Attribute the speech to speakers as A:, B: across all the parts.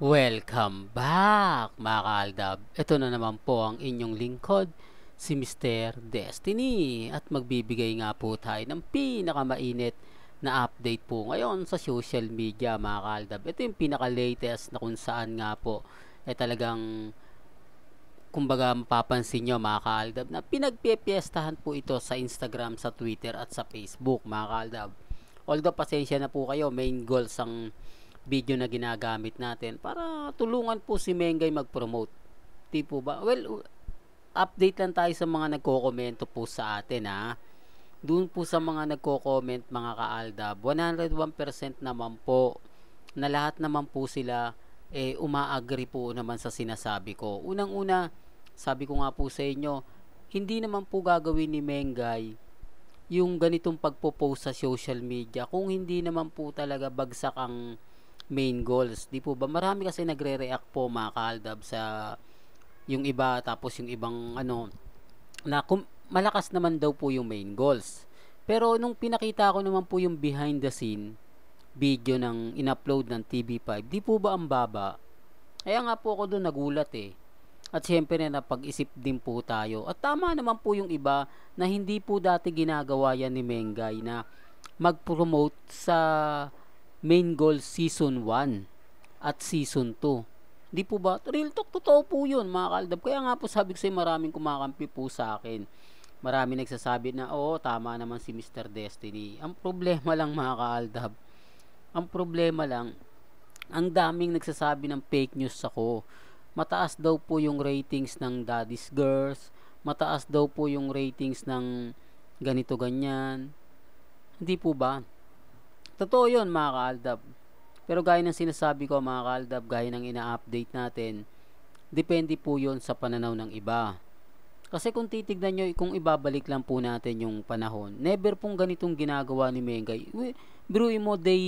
A: Welcome back mga kaaldab. Ito na naman po ang inyong lingkod, si Mr. Destiny. At magbibigay nga po tayo ng pinakamainit na update po ngayon sa social media mga kaaldab. Ito yung pinaka-latest na kung saan nga po eh talagang kumbaga mapapansin nyo mga kaaldab na pinagpipiestahan po ito sa Instagram, sa Twitter at sa Facebook mga kaaldab. Although pasensya na po kayo, main goals ang video na ginagamit natin para tulungan po si Mengay mag-promote. Tipo ba? Well, update lang tayo sa mga nagko-komento po sa atin ha. Doon po sa mga nagko-comment mga kaaldab, 101% naman po na lahat naman po sila eh, umaagree po naman sa sinasabi ko. Unang-una, sabi ko nga po sa inyo, hindi naman po gagawin ni Mengay yung ganitong pagpo-post sa social media kung hindi naman po talaga bagsak ang main goals. Di po ba? Marami kasi nagre-react po mga kaaldab sa yung iba tapos yung ibang ano na kum- malakas naman daw po yung main goals. Pero nung pinakita ko naman po yung behind the scene video ng inupload ng TV5, di po ba ang baba? Kaya nga po ako doon nagulat eh. At syempre na napag-isip din po tayo. At tama naman po yung iba na hindi po dati ginagawa yan ni Mengay na mag-promote sa main goal season 1 at season 2. Di po ba? Real talk, totoo po yun mga kaldab. Kaya nga po sabi ko sa'yo maraming kumakampi po sa akin. Marami nagsasabi na, oo, tama naman si Mr. Destiny. Ang problema lang mga kaaldab, ang problema lang, ang daming nagsasabi ng fake news ako. Mataas daw po yung ratings ng Daddy's Girls, mataas daw po yung ratings ng ganito ganyan. Hindi po ba? Totoo yun mga kaaldab. Pero gaya ng sinasabi ko mga kaaldab, gaya ng ina-update natin, depende po yun sa pananaw ng iba. Kasi kung titignan nyo, kung ibabalik lang po natin yung panahon, never pong ganitong ginagawa ni Mengay. Biruin mo day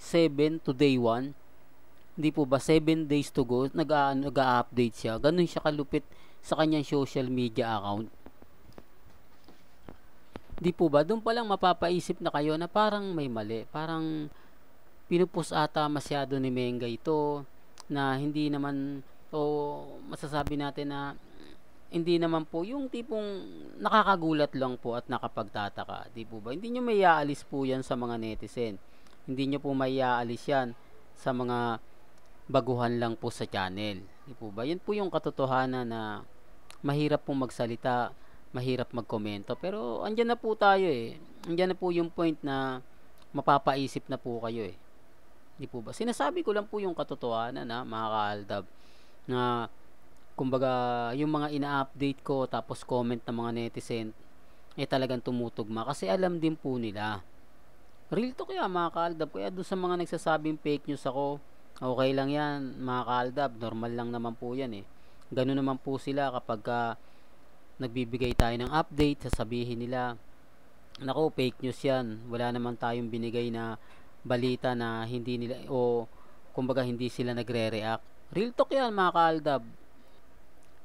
A: 7 to day 1, hindi po ba 7 days to go, nag-a-update siya. Ganun siya kalupit sa kanyang social media account. Di po ba? Doon pa lang mapapaisip na kayo na parang may mali. Parang pinupus ata masyado ni Menga ito na hindi naman o masasabi natin na hindi naman po yung tipong nakakagulat lang po at nakapagtataka. Di po ba? Hindi nyo may aalis po yan sa mga netizen. Hindi nyo po may aalis yan sa mga baguhan lang po sa channel. Di po ba? Yan po yung katotohanan na mahirap pong magsalita mahirap magkomento. Pero andyan na po tayo eh. Andyan na po yung point na mapapaisip na po kayo eh. Hindi po ba? Sinasabi ko lang po yung katotohanan na mga kaaldab na kumbaga yung mga ina-update ko tapos comment ng mga netizen eh talagang tumutugma kasi alam din po nila. Real to kaya mga kaaldab kaya doon sa mga nagsasabing fake news ako okay lang yan mga kaaldab normal lang naman po yan eh. Ganun naman po sila kapag uh, nagbibigay tayo ng update, sasabihin nila, nako fake news yan, wala naman tayong binigay na balita na hindi nila o kumbaga hindi sila nagre-react. Real talk yan mga kaaldab.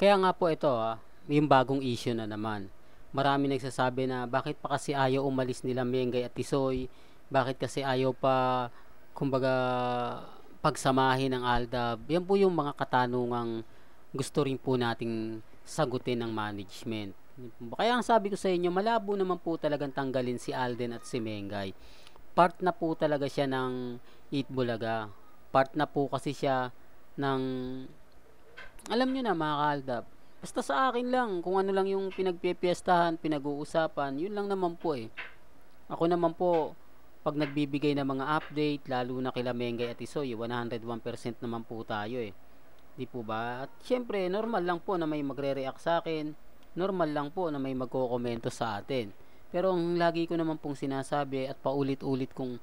A: Kaya nga po ito ha, ah, yung bagong issue na naman. Marami nagsasabi na bakit pa kasi ayaw umalis nila Mengay at Tisoy, bakit kasi ayaw pa kumbaga pagsamahin ng Aldab. Yan po yung mga katanungang gusto rin po nating sagutin ng management. Kaya ang sabi ko sa inyo, malabo naman po talagang tanggalin si Alden at si Mengay. Part na po talaga siya ng Eat Bulaga. Part na po kasi siya ng alam nyo na mga kaaldab basta sa akin lang kung ano lang yung pinagpipiestahan pinag-uusapan yun lang naman po eh ako naman po pag nagbibigay ng mga update lalo na kila Mengay at Isoy 101% naman po tayo eh Di po ba? At syempre, normal lang po na may magre-react sa akin. Normal lang po na may magko-komento sa atin. Pero ang lagi ko naman pong sinasabi at paulit-ulit kong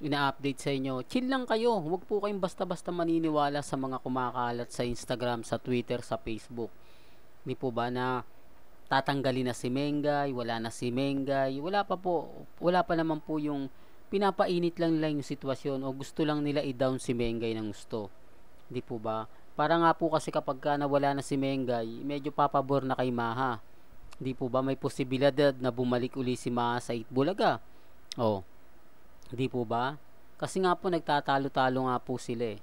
A: ina-update sa inyo, chill lang kayo. Huwag po kayong basta-basta maniniwala sa mga kumakalat sa Instagram, sa Twitter, sa Facebook. Di po ba na tatanggalin na si Mengay, wala na si Mengay, wala pa po, wala pa naman po yung pinapainit lang lang yung sitwasyon o gusto lang nila i-down si Mengay ng gusto. Di po ba? Para nga po kasi kapag nawala na si Mengay, medyo papabor na kay Maha. Hindi po ba may posibilidad na bumalik uli si Maha sa Itbulaga? Oh, hindi po ba? Kasi nga po nagtatalo-talo nga po sila eh.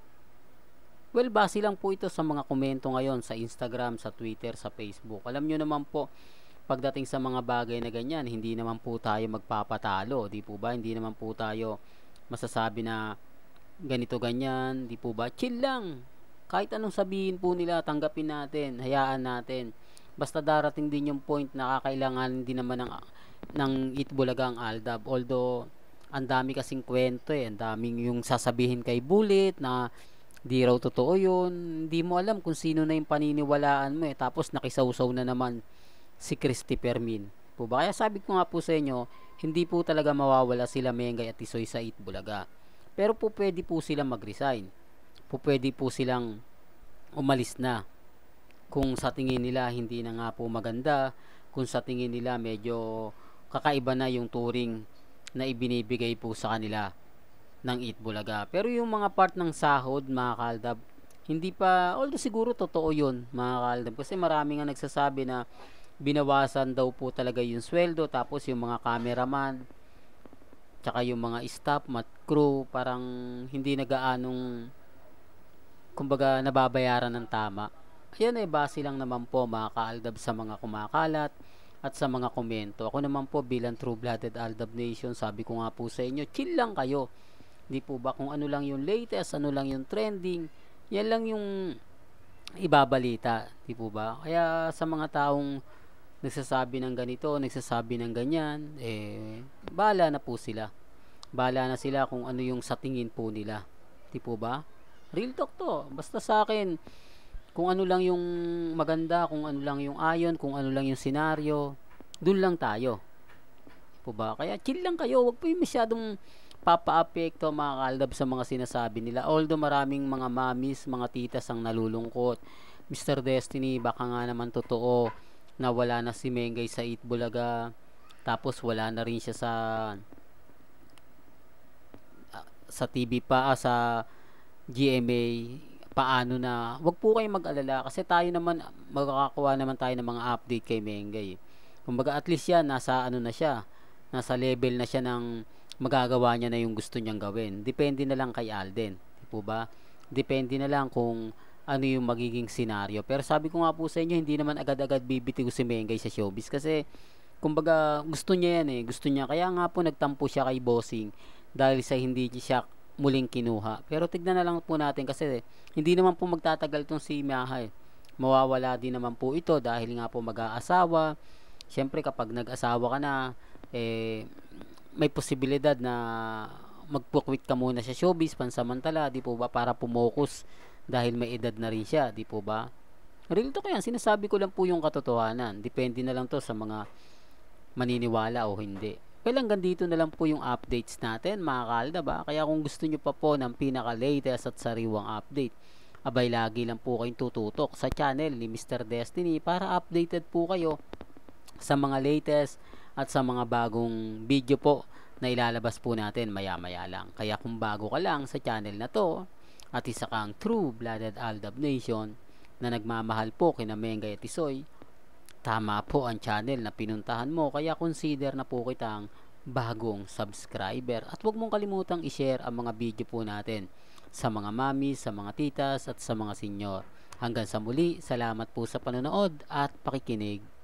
A: Well, base lang po ito sa mga komento ngayon sa Instagram, sa Twitter, sa Facebook. Alam nyo naman po, pagdating sa mga bagay na ganyan, hindi naman po tayo magpapatalo, di po ba? Hindi naman po tayo masasabi na ganito ganyan, di po ba? Chill lang kahit anong sabihin po nila, tanggapin natin, hayaan natin. Basta darating din yung point na kakailangan din naman ng, ng Itbulaga ang Aldab. Although, ang dami kasing kwento eh. Ang daming yung sasabihin kay Bullet na di raw totoo yun. Hindi mo alam kung sino na yung paniniwalaan mo eh. Tapos nakisawsaw na naman si Christopher Permin. Po ba? Kaya sabi ko nga po sa inyo, hindi po talaga mawawala sila Mengay at Isoy sa Itbulaga. Pero po pwede po sila mag-resign pupwede po silang umalis na kung sa tingin nila hindi na nga po maganda kung sa tingin nila medyo kakaiba na yung touring na ibinibigay po sa kanila ng Eat Bulaga pero yung mga part ng sahod mga kaldab hindi pa although siguro totoo yun mga kaldab kasi marami nga nagsasabi na binawasan daw po talaga yung sweldo tapos yung mga cameraman tsaka yung mga staff mat crew parang hindi nagaanong kumbaga nababayaran ng tama. Yan ay base lang naman po mga kaaldab sa mga kumakalat at sa mga komento. Ako naman po bilang true-blooded Aldab Nation, sabi ko nga po sa inyo, chill lang kayo. Hindi po ba kung ano lang yung latest, ano lang yung trending, yan lang yung ibabalita, di po ba? Kaya sa mga taong nagsasabi ng ganito, nagsasabi ng ganyan, eh, bala na po sila. Bala na sila kung ano yung sa tingin po nila. Di po ba? Real talk to. Basta sa akin, kung ano lang yung maganda, kung ano lang yung ayon, kung ano lang yung senaryo, dun lang tayo. Po ba? Kaya chill lang kayo. Huwag po yung masyadong papaapekto mga kaldab sa mga sinasabi nila. Although maraming mga mamis, mga titas ang nalulungkot. Mr. Destiny, baka nga naman totoo na wala na si Mengay sa Itbulaga. Tapos wala na rin siya sa ah, sa TV pa, ah, sa GMA, paano na, wag po kayong mag-alala kasi tayo naman, magkakakuha naman tayo ng mga update kay Mengay. Kumbaga at least yan, nasa ano na siya, nasa level na siya ng magagawa niya na yung gusto niyang gawin. Depende na lang kay Alden. Di po ba? Depende na lang kung ano yung magiging scenario. Pero sabi ko nga po sa inyo, hindi naman agad-agad bibitiw si Mengay sa showbiz kasi kumbaga gusto niya yan eh. Gusto niya. Kaya nga po nagtampo siya kay Bossing dahil sa hindi siya muling kinuha. Pero tignan na lang po natin kasi eh, hindi naman po magtatagal itong si Miaha eh. Mawawala din naman po ito dahil nga po mag-aasawa. Siyempre kapag nag-asawa ka na, eh, may posibilidad na magpukwit ka muna sa showbiz pansamantala, di po ba, para pumokus dahil may edad na rin siya, di po ba? Real to kaya, sinasabi ko lang po yung katotohanan. Depende na lang to sa mga maniniwala o hindi. Well, hanggang dito na lang po yung updates natin mga kalda ba? Kaya kung gusto nyo pa po ng pinaka-latest at sariwang update, abay lagi lang po kayong tututok sa channel ni Mr. Destiny para updated po kayo sa mga latest at sa mga bagong video po na ilalabas po natin maya maya lang. Kaya kung bago ka lang sa channel na to at isa kang true-blooded Aldab Nation na nagmamahal po kina Mengay at Isoy, tama po ang channel na pinuntahan mo kaya consider na po kitang bagong subscriber at huwag mong kalimutang i-share ang mga video po natin sa mga mami, sa mga titas at sa mga senior. Hanggang sa muli, salamat po sa panonood at pakikinig.